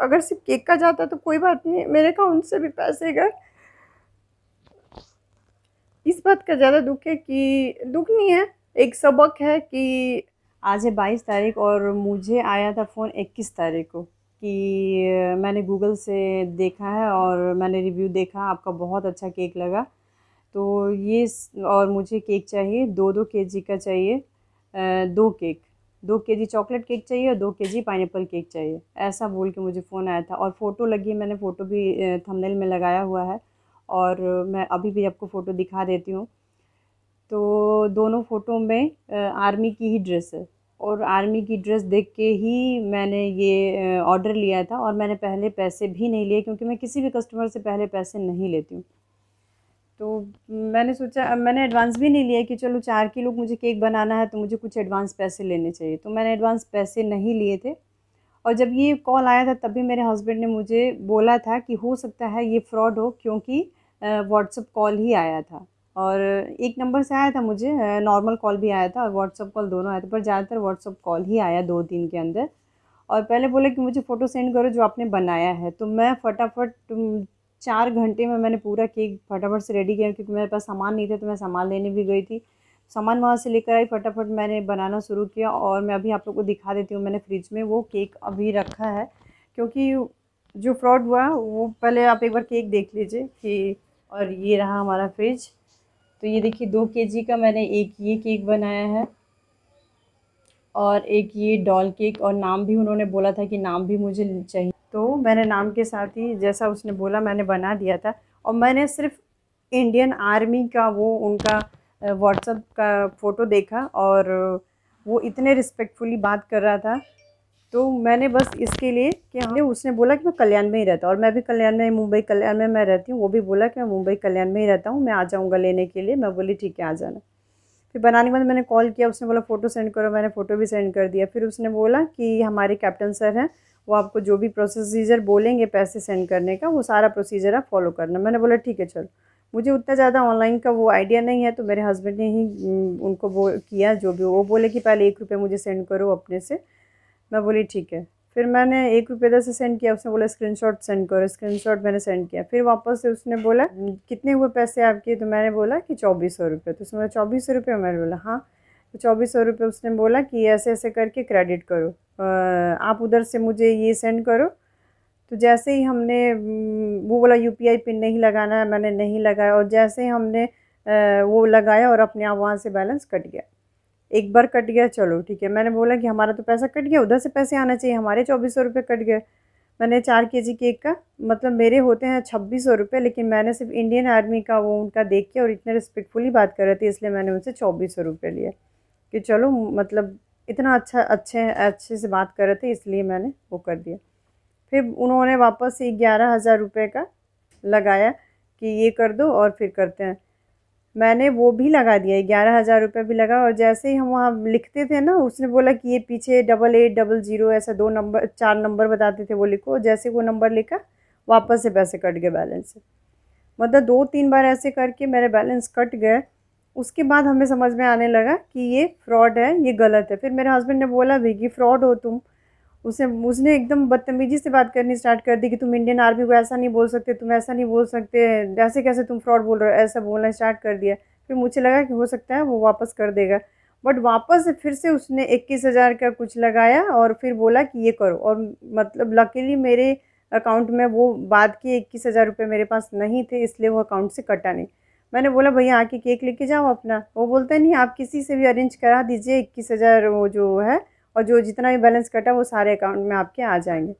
अगर सिर्फ केक का जाता तो कोई बात नहीं मेरे अकाउंट से भी पैसे गए इस बात का ज़्यादा दुख है कि दुख नहीं है एक सबक है कि आज है बाईस तारीख और मुझे आया था फ़ोन इक्कीस तारीख को कि मैंने गूगल से देखा है और मैंने रिव्यू देखा आपका बहुत अच्छा केक लगा तो ये और मुझे केक चाहिए दो दो के जी का चाहिए दो केक दो के जी चॉकलेट केक चाहिए और दो के जी पाइनएप्पल केक चाहिए ऐसा बोल के मुझे फ़ोन आया था और फ़ोटो लगी मैंने फ़ोटो भी थंबनेल में लगाया हुआ है और मैं अभी भी आपको फ़ोटो दिखा देती हूँ तो दोनों फ़ोटो में आर्मी की ही ड्रेस है और आर्मी की ड्रेस देख के ही मैंने ये ऑर्डर लिया था और मैंने पहले पैसे भी नहीं लिए क्योंकि मैं किसी भी कस्टमर से पहले पैसे नहीं लेती हूँ तो मैंने सोचा मैंने एडवांस भी नहीं लिया कि चलो चार किलो मुझे केक बनाना है तो मुझे कुछ एडवांस पैसे लेने चाहिए तो मैंने एडवांस पैसे नहीं लिए थे और जब ये कॉल आया था तभी मेरे हस्बैंड ने मुझे बोला था कि हो सकता है ये फ्रॉड हो क्योंकि व्हाट्सअप कॉल ही आया था और एक नंबर से आया था मुझे नॉर्मल कॉल भी आया था और व्हाट्सअप कॉल दोनों आया था पर ज़्यादातर व्हाट्सअप कॉल ही आया दो दिन के अंदर और पहले बोला कि मुझे फ़ोटो सेंड करो जो आपने बनाया है तो मैं फटाफट चार घंटे में मैंने पूरा केक फटाफट से रेडी किया क्योंकि मेरे पास सामान नहीं था तो मैं सामान लेने भी गई थी सामान वहाँ से लेकर आई फटाफट मैंने बनाना शुरू किया और मैं अभी आप लोग को दिखा देती हूँ मैंने फ्रिज में वो केक अभी रखा है क्योंकि जो फ्रॉड हुआ वो पहले आप एक बार केक देख लीजिए कि और ये रहा हमारा फ्रिज तो ये देखिए दो के का मैंने एक ये केक बनाया है और एक ये डॉल केक और नाम भी उन्होंने बोला था कि नाम भी मुझे चाहिए तो मैंने नाम के साथ ही जैसा उसने बोला मैंने बना दिया था और मैंने सिर्फ इंडियन आर्मी का वो उनका व्हाट्सअप का फ़ोटो देखा और वो इतने रिस्पेक्टफुली बात कर रहा था तो मैंने बस इसके लिए कि हमने हाँ, उसने बोला कि मैं कल्याण में ही रहता और मैं भी कल्याण में मुंबई कल्याण में मैं रहती हूँ वो भी बोला कि मैं मुंबई कल्याण में ही रहता हूँ मैं आ जाऊँगा लेने के लिए मैं बोली ठीक है आ जाना फिर बनाने के बाद मैंने कॉल किया उसने बोला फ़ोटो सेंड करो मैंने फ़ोटो भी सेंड कर दिया फिर उसने बोला कि हमारे कैप्टन सर हैं वो आपको जो भी प्रोसीजर बोलेंगे पैसे सेंड करने का वो सारा प्रोसीजर आप फॉलो करना मैंने बोला ठीक है चलो मुझे उतना ज़्यादा ऑनलाइन का वो आइडिया नहीं है तो मेरे हस्बैंड ने ही उनको वो किया जो भी वो बोले कि पहले एक रुपये मुझे सेंड करो अपने से मैं बोली ठीक है फिर मैंने एक रुपये दस से सेंड किया उसने बोला स्क्रीनशॉट सेंड करो स्क्रीनशॉट मैंने सेंड किया फिर वापस से उसने बोला कितने हुए पैसे आपके तो मैंने बोला कि चौबीस सौ रुपये तो उसने बोला चौबीस सौ रुपये मैंने बोला हाँ तो चौबीस सौ रुपये उसने बोला कि ऐसे ऐसे करके क्रेडिट करो आप उधर से मुझे ये सेंड करो तो जैसे ही हमने वो बोला यू पिन नहीं लगाना है मैंने नहीं लगाया और जैसे ही हमने वो लगाया और अपने आप वहाँ से बैलेंस कट गया एक बार कट गया चलो ठीक है मैंने बोला कि हमारा तो पैसा कट गया उधर से पैसे आना चाहिए हमारे चौबीस सौ रुपये कट गए मैंने चार के जी केक का मतलब मेरे होते हैं छब्बीस सौ रुपये लेकिन मैंने सिर्फ इंडियन आर्मी का वो उनका देख के और इतने रिस्पेक्टफुली बात कर रहे थे इसलिए मैंने उनसे चौबीस सौ रुपये लिया कि चलो मतलब इतना अच्छा अच्छे अच्छे से बात कर रहे थे इसलिए मैंने वो कर दिया फिर उन्होंने वापस से ग्यारह हज़ार रुपये का लगाया कि ये कर दो और फिर करते हैं मैंने वो भी लगा दिया ग्यारह हज़ार रुपये भी लगा और जैसे ही हम वहाँ लिखते थे ना उसने बोला कि ये पीछे डबल एट डबल ज़ीरो ऐसा दो नंबर चार नंबर बताते थे वो लिखो जैसे वो नंबर लिखा वापस से पैसे कट गए बैलेंस से मतलब दो तीन बार ऐसे करके मेरे बैलेंस कट गए उसके बाद हमें समझ में आने लगा कि ये फ्रॉड है ये गलत है फिर मेरे हस्बैंड ने बोला भी कि फ़्रॉड हो तुम उसे उसने एकदम बदतमीजी से बात करनी स्टार्ट कर दी कि तुम इंडियन आर्मी को ऐसा नहीं बोल सकते तुम ऐसा नहीं बोल सकते ऐसे कैसे तुम फ्रॉड बोल रहे हो ऐसा बोलना स्टार्ट कर दिया फिर मुझे लगा कि हो सकता है वो वापस कर देगा बट वापस फिर से उसने इक्कीस हज़ार का कुछ लगाया और फिर बोला कि ये करो और मतलब लकीली मेरे अकाउंट में वो बाद के इक्कीस हज़ार रुपये मेरे पास नहीं थे इसलिए वो अकाउंट से कटा नहीं मैंने बोला भैया आके केक लेके जाओ अपना वो बोलते हैं नहीं आप किसी से भी अरेंज करा दीजिए इक्कीस हज़ार वो जो है और जो जितना भी बैलेंस कटा वो सारे अकाउंट में आपके आ जाएंगे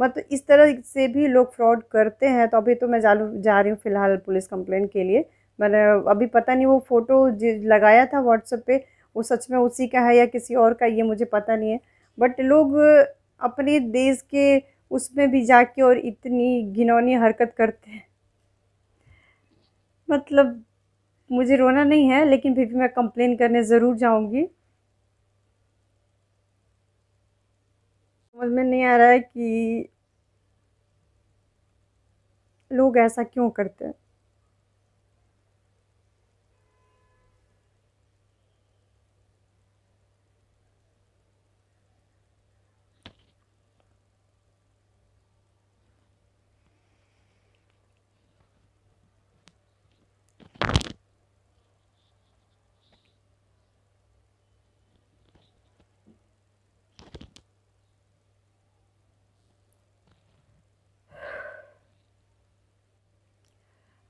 मतलब इस तरह से भी लोग फ्रॉड करते हैं तो अभी तो मैं जा जा रही हूँ फ़िलहाल पुलिस कंप्लेंट के लिए मैंने अभी पता नहीं वो फ़ोटो लगाया था व्हाट्सअप पर वो सच में उसी का है या किसी और का ये मुझे पता नहीं है बट लोग अपने देश के उसमें भी जाके और इतनी घिनौनी हरकत करते हैं मतलब मुझे रोना नहीं है लेकिन फिर भी मैं कंप्लेन करने ज़रूर जाऊंगी समझ में नहीं आ रहा है कि लोग ऐसा क्यों करते हैं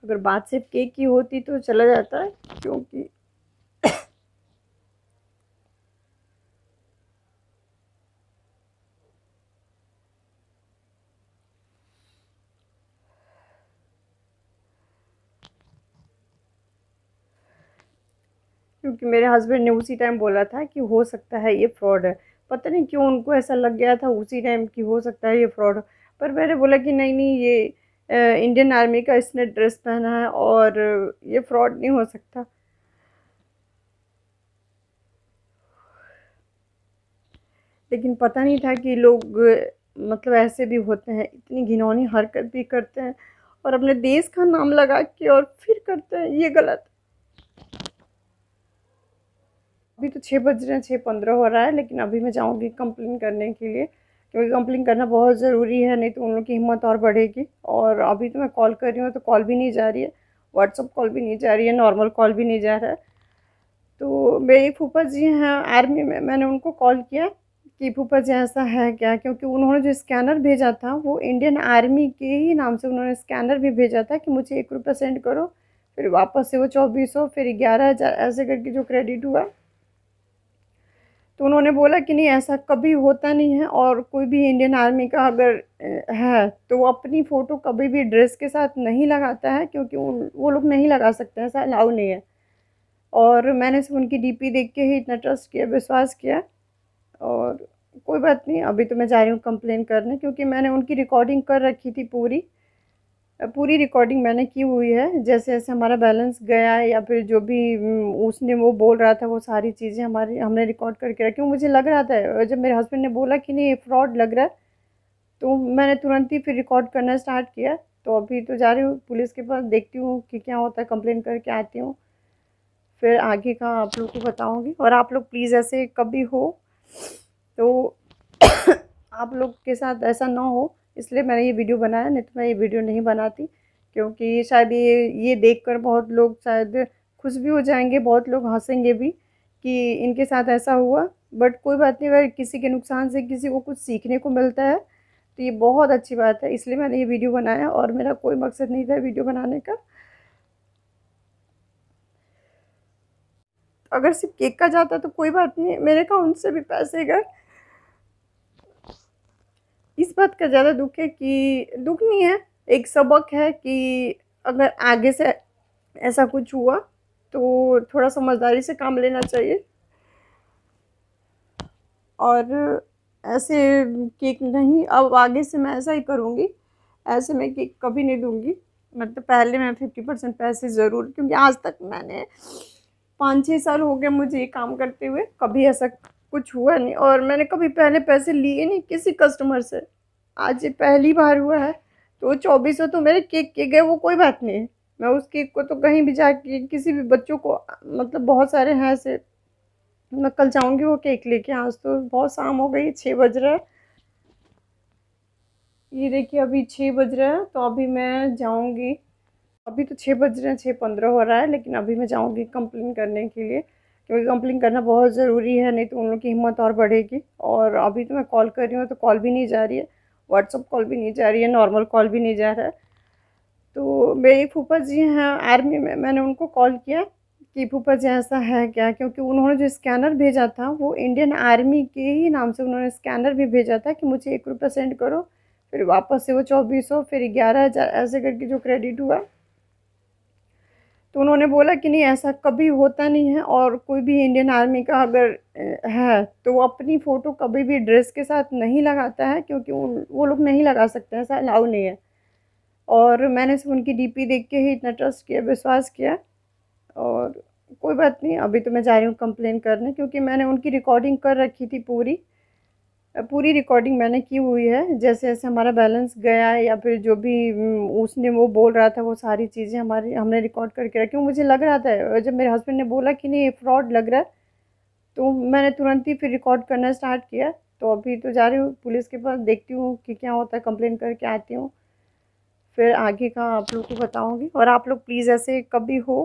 अगर बात सिर्फ केक की होती तो चला जाता है क्योंकि क्योंकि मेरे हस्बैंड ने उसी टाइम बोला था कि हो सकता है ये फ्रॉड है पता नहीं क्यों उनको ऐसा लग गया था उसी टाइम कि हो सकता है ये फ्रॉड पर मैंने बोला कि नहीं नहीं ये इंडियन आर्मी का इसने ड्रेस पहना है और ये फ्रॉड नहीं हो सकता लेकिन पता नहीं था कि लोग मतलब ऐसे भी होते हैं इतनी घिनौनी हरकत भी करते हैं और अपने देश का नाम लगा के और फिर करते हैं ये गलत अभी तो छः बज रहे हैं छः पंद्रह हो रहा है लेकिन अभी मैं जाऊँगी कंप्लेन करने के लिए क्योंकि कंप्लेन करना बहुत ज़रूरी है नहीं तो उन लोग की हिम्मत और बढ़ेगी और अभी तो मैं कॉल कर रही हूँ तो कॉल भी नहीं जा रही है व्हाट्सअप कॉल भी नहीं जा रही है नॉर्मल कॉल भी नहीं जा रहा है तो मेरी फूफा जी हैं आर्मी में मैंने उनको कॉल किया कि फूफा जी ऐसा है क्या क्योंकि उन्होंने जो स्कैनर भेजा था वो इंडियन आर्मी के ही नाम से उन्होंने स्कैनर भी भेजा था कि मुझे एक रुपया सेंड करो फिर वापस से वो चौबीस सौ फिर ग्यारह हज़ार ऐसे करके जो क्रेडिट हुआ तो उन्होंने बोला कि नहीं ऐसा कभी होता नहीं है और कोई भी इंडियन आर्मी का अगर है तो वो अपनी फ़ोटो कभी भी ड्रेस के साथ नहीं लगाता है क्योंकि वो लोग नहीं लगा सकते ऐसा अलाउ नहीं है और मैंने सिर्फ उनकी डीपी देख के ही इतना ट्रस्ट किया विश्वास किया और कोई बात नहीं अभी तो मैं जा रही हूँ कंप्लेन करने क्योंकि मैंने उनकी रिकॉर्डिंग कर रखी थी पूरी पूरी रिकॉर्डिंग मैंने की हुई है जैसे जैसे हमारा बैलेंस गया या फिर जो भी उसने वो बोल रहा था वो सारी चीज़ें हमारी हमने रिकॉर्ड करके रखी मुझे लग रहा था जब मेरे हस्बैंड ने बोला कि नहीं फ्रॉड लग रहा है तो मैंने तुरंत ही फिर रिकॉर्ड करना स्टार्ट किया तो अभी तो जा रही हूँ पुलिस के पास देखती हूँ कि क्या होता है कंप्लेन करके आती हूँ फिर आगे का आप लोग को बताऊँगी और आप लोग प्लीज़ ऐसे कभी हो तो आप लोग के साथ ऐसा ना हो इसलिए मैंने ये वीडियो बनाया नहीं तो मैं ये वीडियो नहीं बनाती क्योंकि शायद ये ये देख बहुत लोग शायद खुश भी हो जाएंगे बहुत लोग हंसेंगे भी कि इनके साथ ऐसा हुआ बट कोई बात नहीं अगर किसी के नुकसान से किसी को कुछ सीखने को मिलता है तो ये बहुत अच्छी बात है इसलिए मैंने ये वीडियो बनाया और मेरा कोई मकसद नहीं था वीडियो बनाने का अगर सिर्फ केक का जाता तो कोई बात नहीं मेरे अकाउंट से भी पैसे गए बात का ज़्यादा दुख है कि दुख नहीं है एक सबक है कि अगर आगे से ऐसा कुछ हुआ तो थोड़ा समझदारी से काम लेना चाहिए और ऐसे केक नहीं अब आगे से मैं ऐसा ही करूँगी ऐसे मैं केक कभी नहीं दूँगी मतलब पहले मैं फिफ्टी परसेंट पैसे ज़रूर क्योंकि आज तक मैंने पाँच छः साल हो गए मुझे ये काम करते हुए कभी ऐसा कुछ हुआ नहीं और मैंने कभी पहले पैसे लिए नहीं किसी कस्टमर से आज ये पहली बार हुआ है तो चौबीस सौ तो मेरे केक के गए वो कोई बात नहीं मैं उस केक को तो कहीं भी जाके किसी भी बच्चों को मतलब बहुत सारे हैं ऐसे मैं कल जाऊंगी वो केक लेके आज तो बहुत शाम हो गई छः बज रहा है ये देखिए अभी छः बज रहा है तो अभी मैं जाऊंगी अभी तो छः बज रहे हैं छः पंद्रह हो रहा है लेकिन अभी मैं जाऊंगी कंप्लेन करने के लिए क्योंकि कंप्लेन करना बहुत ज़रूरी है नहीं तो उन लोगों की हिम्मत और बढ़ेगी और अभी तो मैं कॉल कर रही हूँ तो कॉल भी नहीं जा रही है व्हाट्सअप कॉल भी नहीं जा रही है नॉर्मल कॉल भी नहीं जा रहा है तो मेरी फूफा जी हैं आर्मी में मैंने उनको कॉल किया कि फूफा जी ऐसा है क्या क्योंकि उन्होंने जो स्कैनर भेजा था वो इंडियन आर्मी के ही नाम से उन्होंने स्कैनर भी भेजा था कि मुझे एक रुपये सेंड करो फिर वापस से वो चौबीस सौ फिर ग्यारह हज़ार ऐसे करके जो क्रेडिट हुआ तो उन्होंने बोला कि नहीं ऐसा कभी होता नहीं है और कोई भी इंडियन आर्मी का अगर है तो वो अपनी फ़ोटो कभी भी ड्रेस के साथ नहीं लगाता है क्योंकि वो लोग नहीं लगा सकते हैं ऐसा अलाउ नहीं है और मैंने सिर्फ उनकी डीपी देख के ही इतना ट्रस्ट किया विश्वास किया और कोई बात नहीं अभी तो मैं जा रही हूँ कंप्लेन करने क्योंकि मैंने उनकी रिकॉर्डिंग कर रखी थी पूरी पूरी रिकॉर्डिंग मैंने की हुई है जैसे जैसे हमारा बैलेंस गया है या फिर जो भी उसने वो बोल रहा था वो सारी चीज़ें हमारी हमने रिकॉर्ड करके रखी मुझे लग रहा था जब मेरे हस्बैंड ने बोला कि नहीं फ्रॉड लग रहा है तो मैंने तुरंत ही फिर रिकॉर्ड करना स्टार्ट किया तो अभी तो जा रही हूँ पुलिस के पास देखती हूँ कि क्या होता है कंप्लेन करके आती हूँ फिर आगे का आप लोग को बताऊँगी और आप लोग प्लीज़ ऐसे कभी हो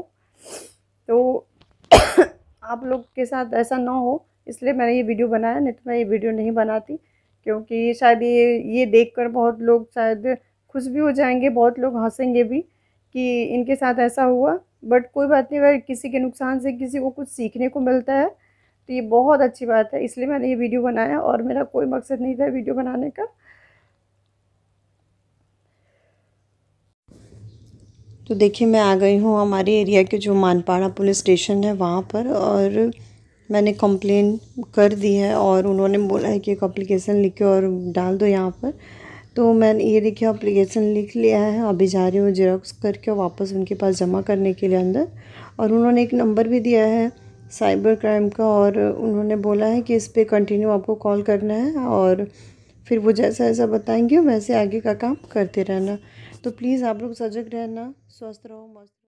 तो आप लोग के साथ ऐसा ना हो इसलिए मैंने ये वीडियो बनाया नहीं तो मैं ये वीडियो नहीं बनाती क्योंकि शायद ये ये देख बहुत लोग शायद खुश भी हो जाएंगे बहुत लोग हंसेंगे भी कि इनके साथ ऐसा हुआ बट कोई बात नहीं अगर किसी के नुकसान से किसी को कुछ सीखने को मिलता है तो ये बहुत अच्छी बात है इसलिए मैंने ये वीडियो बनाया और मेरा कोई मकसद नहीं था वीडियो बनाने का तो देखिए मैं आ गई हूँ हमारे एरिया के जो मानपाड़ा पुलिस स्टेशन है वहाँ पर और मैंने कंप्लेन कर दी है और उन्होंने बोला है कि एक अप्लीकेशन लिख के और डाल दो यहाँ पर तो मैंने ये देखिए अप्लीकेशन लिख लिया है अभी जा रही हूँ जेरोक्स करके वापस उनके पास जमा करने के लिए अंदर और उन्होंने एक नंबर भी दिया है साइबर क्राइम का और उन्होंने बोला है कि इस पर कंटिन्यू आपको कॉल करना है और फिर वो जैसा ऐसा बताएंगे वैसे आगे का काम करते रहना तो प्लीज़ आप लोग सजग रहना स्वस्थ रहो मस्त